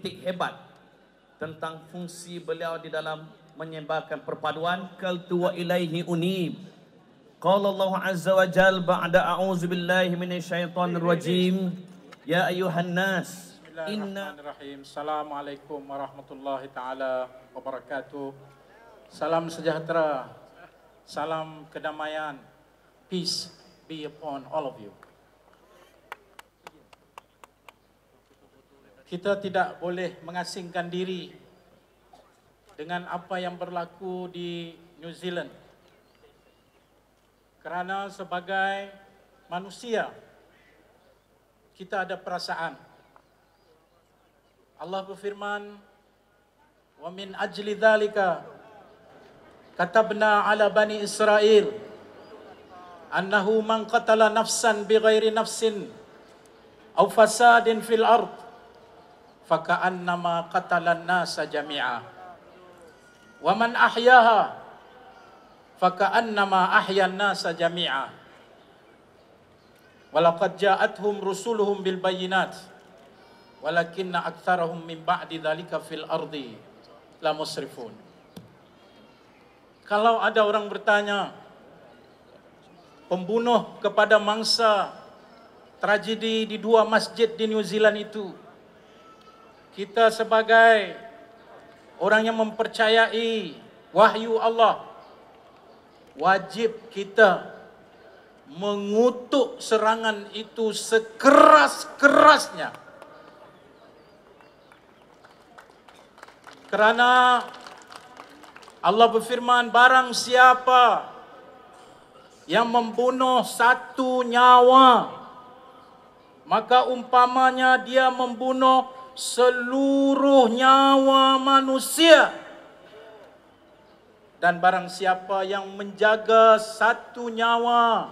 politik hebat tentang fungsi beliau di dalam menyebarkan perpaduan kaltu wa ilaihi unib qala Allah azza wa jal ba'da a'udzu billahi minasyaitonir rajim ya ayuhan nas inna rahim assalamualaikum warahmatullahi taala wabarakatuh salam sejahtera salam kedamaian peace be upon all of you kita tidak boleh mengasingkan diri dengan apa yang berlaku di New Zealand. Kerana sebagai manusia, kita ada perasaan. Allah berfirman, Wa min ajli dhalika, katabna ala bani Israel, annahu man qatala nafsan bighairi nafsin, au fasadin fil ardh, faka'annama katalan nasa jami'a waman ahiyah, ahyaha faka'annama ahyan nasa jami'a walaqad ja'athum rusuluhum bil bayyinat walakinna aktsarahum min ba'di dhalika fil ardi la musrifun kalau ada orang bertanya pembunuh kepada mangsa tragedi di dua masjid di New Zealand itu kita sebagai orang yang mempercayai wahyu Allah wajib kita mengutuk serangan itu sekeras-kerasnya kerana Allah berfirman barang siapa yang membunuh satu nyawa maka umpamanya dia membunuh seluruh nyawa manusia. Dan barang siapa yang menjaga satu nyawa,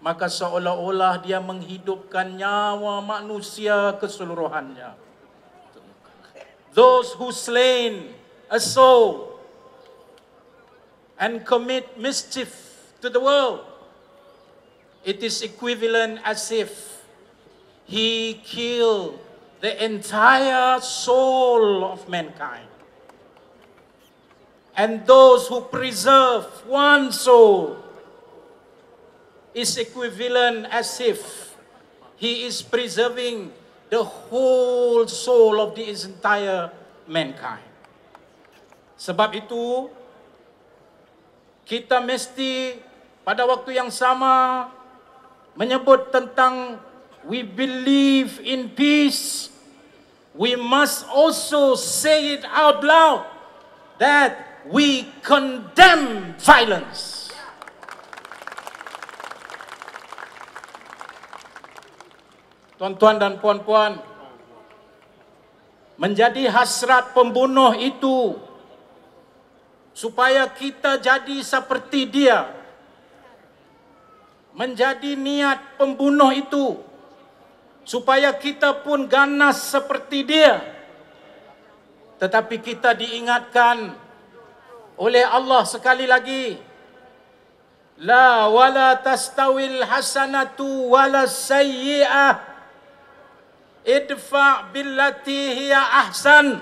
maka seolah-olah dia menghidupkan nyawa manusia keseluruhannya. Those who slain a soul and commit mischief to the world, it is equivalent as if he killed the entire soul of mankind. And those who preserve one soul is equivalent as if he is preserving the whole soul of the entire mankind. Sebab itu, kita mesti pada waktu yang sama menyebut tentang we believe in peace we must also say it out loud that we condemn violence. Tuan-tuan dan puan-puan, menjadi hasrat pembunuh itu supaya kita jadi seperti dia. Menjadi niat pembunuh itu supaya kita pun ganas seperti dia tetapi kita diingatkan oleh Allah sekali lagi la wala tastawil hasanatu wala sayyi'ah idfa billati hiya ahsan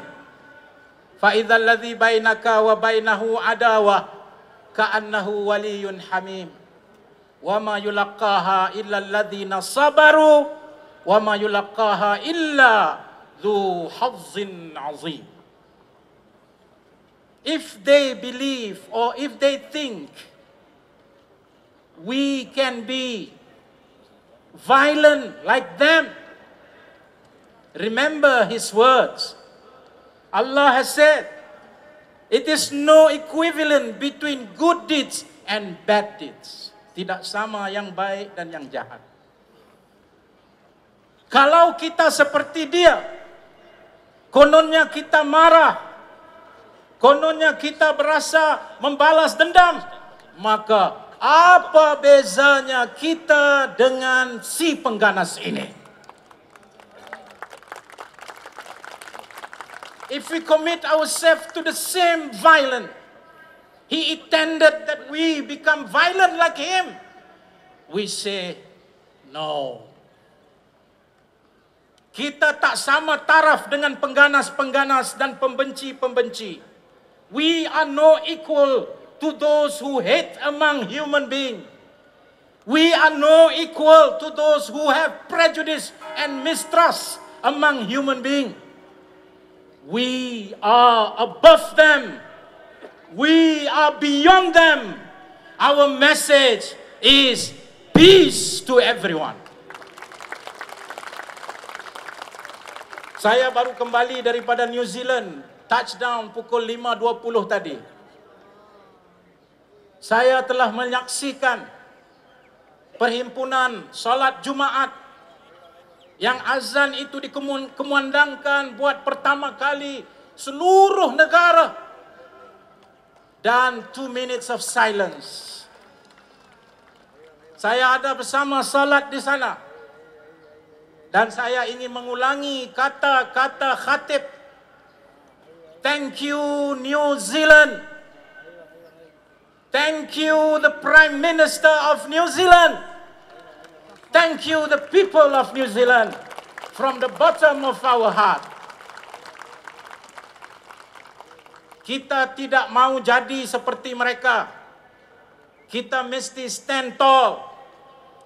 fa idzal ladzi bainaka wa bainahu adawa ka'annahu waliyyun hamim wama ma illa alladzina sabaru wa ma yulaqaha illa dhu hazzin azim. If they believe or if they think we can be violent like them, remember his words. Allah has said, it is no equivalent between good deeds and bad deeds. Tidak sama yang baik dan yang jahat. Kalau kita seperti dia, kononnya kita marah, kononnya kita berasa membalas dendam, maka apa bezanya kita dengan si pengganas ini? If we commit ourselves to the same violence, he intended that we become violent like him, we say, no, kita tak sama taraf dengan pengganas-pengganas dan pembenci-pembenci. We are no equal to those who hate among human being. We are no equal to those who have prejudice and mistrust among human being. We are above them. We are beyond them. Our message is peace to everyone. Saya baru kembali daripada New Zealand. Touchdown pukul 5.20 tadi. Saya telah menyaksikan perhimpunan salat Jumaat yang azan itu dikemandangkan buat pertama kali seluruh negara dan two minutes of silence. Saya ada bersama salat di sana. Dan saya ingin mengulangi kata-kata khatib. Thank you New Zealand. Thank you the Prime Minister of New Zealand. Thank you the people of New Zealand from the bottom of our heart. Kita tidak mau jadi seperti mereka. Kita mesti stand tall.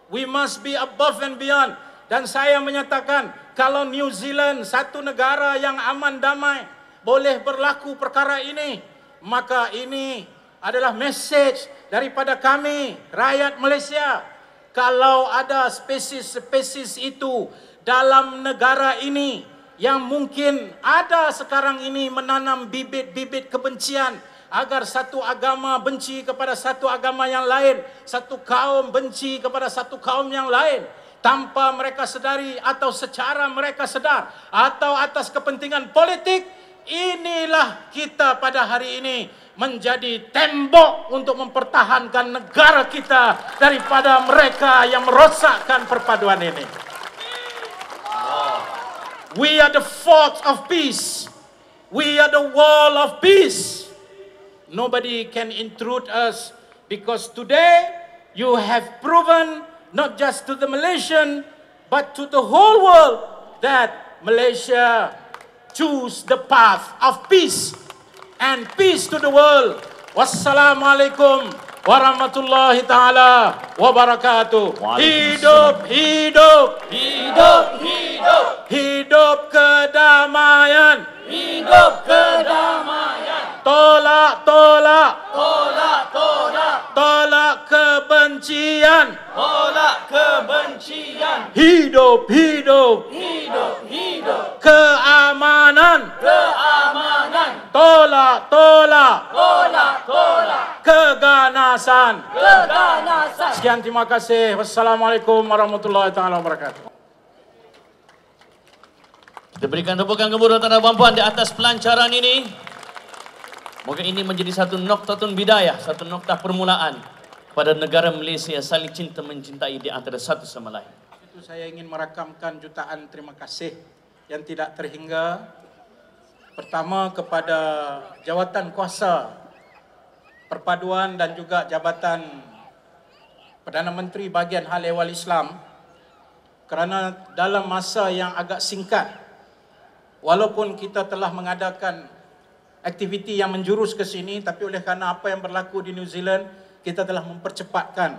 We must be above and beyond. Dan saya menyatakan kalau New Zealand satu negara yang aman damai boleh berlaku perkara ini, maka ini adalah message daripada kami, rakyat Malaysia. Kalau ada spesies-spesies itu dalam negara ini yang mungkin ada sekarang ini menanam bibit-bibit kebencian agar satu agama benci kepada satu agama yang lain, satu kaum benci kepada satu kaum yang lain, tanpa mereka sedari atau secara mereka sedar atau atas kepentingan politik inilah kita pada hari ini menjadi tembok untuk mempertahankan negara kita daripada mereka yang merosakkan perpaduan ini we are the fort of peace we are the wall of peace nobody can intrude us because today you have proven not just to the Malaysian, but to the whole world that Malaysia choose the path of peace and peace to the world. Wassalamualaikum warahmatullahi taala wabarakatuh. Hidup, hidup, hidup, hidup, hidup kedamaian. Hidup kedamaian. Tolak, tolak, tolak, tolak, tolak kebencian. Tolak kebencian. Hidup, hidup, hidup, hidup. Keamanan, keamanan. Tolak, tolak, tolak, tolak. Keganasan, keganasan. Sekian terima kasih. Wassalamualaikum warahmatullahi taala wabarakatuh. Kita berikan tepukan kepada tanda bampuan di atas pelancaran ini. Mungkin ini menjadi satu noktatun bidayah, satu noktah permulaan pada negara Malaysia saling cinta mencintai di antara satu sama lain. Itu saya ingin merakamkan jutaan terima kasih yang tidak terhingga pertama kepada jawatan kuasa perpaduan dan juga jabatan Perdana Menteri bahagian Hal Ehwal Islam kerana dalam masa yang agak singkat walaupun kita telah mengadakan aktiviti yang menjurus ke sini tapi oleh kerana apa yang berlaku di New Zealand kita telah mempercepatkan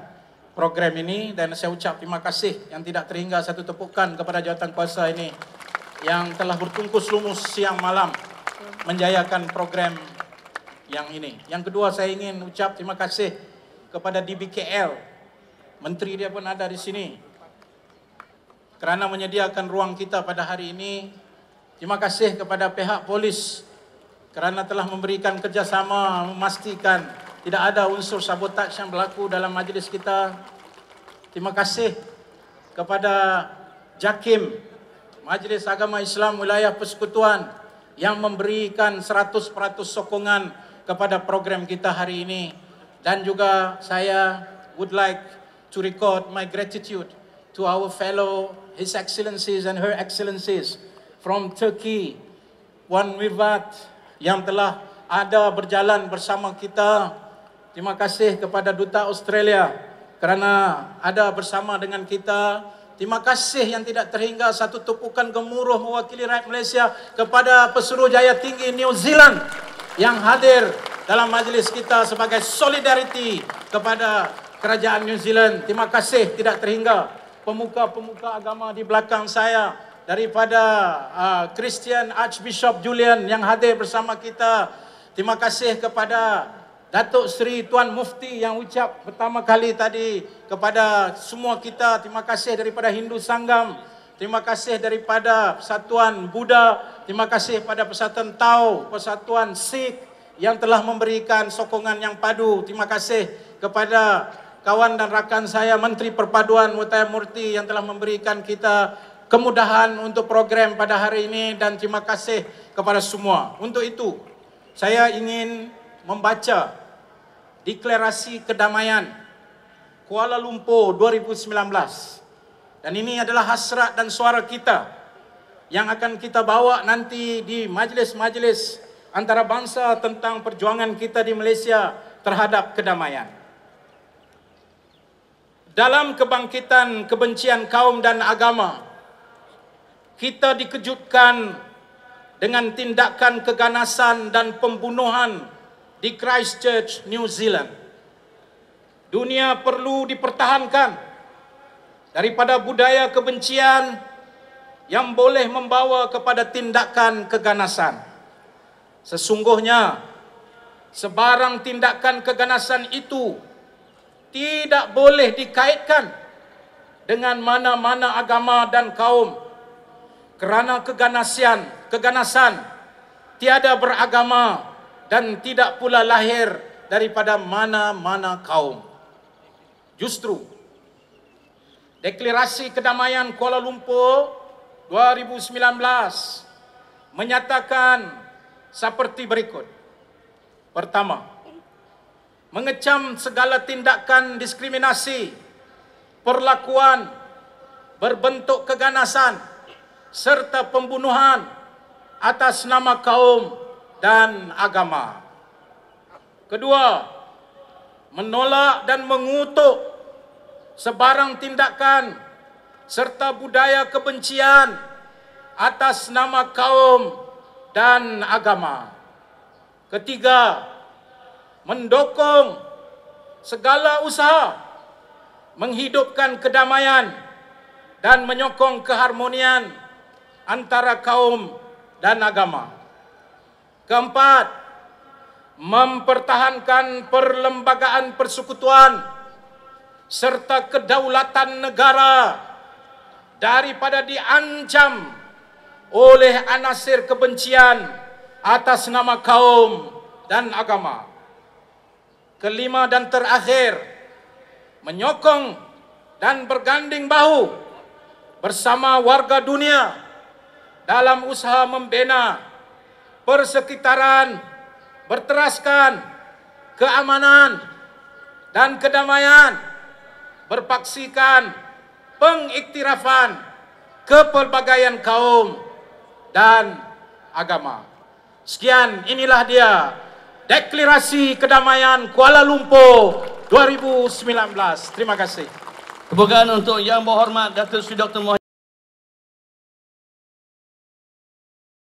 program ini dan saya ucap terima kasih yang tidak terhingga satu tepukan kepada jawatan kuasa ini yang telah bertungkus lumus siang malam menjayakan program yang ini. Yang kedua saya ingin ucap terima kasih kepada DBKL. Menteri dia pun ada di sini. Kerana menyediakan ruang kita pada hari ini. Terima kasih kepada pihak polis kerana telah memberikan kerjasama memastikan tidak ada unsur sabotaj yang berlaku dalam majlis kita. Terima kasih kepada JAKIM, Majlis Agama Islam Wilayah Persekutuan yang memberikan 100% sokongan kepada program kita hari ini. Dan juga saya would like to record my gratitude to our fellow His Excellencies and Her Excellencies from Turkey, Wan Mirvat yang telah ada berjalan bersama kita. Terima kasih kepada Duta Australia kerana ada bersama dengan kita. Terima kasih yang tidak terhingga satu tepukan gemuruh mewakili rakyat Malaysia kepada Pesuruh Jaya Tinggi New Zealand yang hadir dalam majlis kita sebagai solidariti kepada Kerajaan New Zealand. Terima kasih tidak terhingga pemuka-pemuka agama di belakang saya daripada uh, Christian Archbishop Julian yang hadir bersama kita. Terima kasih kepada Datuk Seri Tuan Mufti yang ucap pertama kali tadi kepada semua kita terima kasih daripada Hindu Sanggam, terima kasih daripada Persatuan Buddha, terima kasih pada Persatuan Tao, Persatuan Sikh yang telah memberikan sokongan yang padu. Terima kasih kepada kawan dan rakan saya Menteri Perpaduan Mutaya Murti yang telah memberikan kita kemudahan untuk program pada hari ini dan terima kasih kepada semua. Untuk itu, saya ingin membaca deklarasi kedamaian Kuala Lumpur 2019 dan ini adalah hasrat dan suara kita yang akan kita bawa nanti di majlis-majlis antarabangsa tentang perjuangan kita di Malaysia terhadap kedamaian. Dalam kebangkitan kebencian kaum dan agama, kita dikejutkan dengan tindakan keganasan dan pembunuhan di Christchurch, New Zealand. Dunia perlu dipertahankan daripada budaya kebencian yang boleh membawa kepada tindakan keganasan. Sesungguhnya, sebarang tindakan keganasan itu tidak boleh dikaitkan dengan mana-mana agama dan kaum kerana keganasan keganasan tiada beragama dan tidak pula lahir daripada mana-mana kaum. Justru, Deklarasi Kedamaian Kuala Lumpur 2019 menyatakan seperti berikut. Pertama, mengecam segala tindakan diskriminasi, perlakuan berbentuk keganasan serta pembunuhan atas nama kaum dan agama. Kedua, menolak dan mengutuk sebarang tindakan serta budaya kebencian atas nama kaum dan agama. Ketiga, mendukung segala usaha menghidupkan kedamaian dan menyokong keharmonian antara kaum dan agama. Keempat, mempertahankan perlembagaan persekutuan serta kedaulatan negara daripada diancam oleh anasir kebencian atas nama kaum dan agama. Kelima dan terakhir, menyokong dan berganding bahu bersama warga dunia dalam usaha membina negara persekitaran berteraskan keamanan dan kedamaian berpaksikan pengiktirafan kepelbagaian kaum dan agama. Sekian inilah dia Deklarasi Kedamaian Kuala Lumpur 2019. Terima kasih. Kebukaan untuk Yang Berhormat Datuk Seri Dr. Mohd.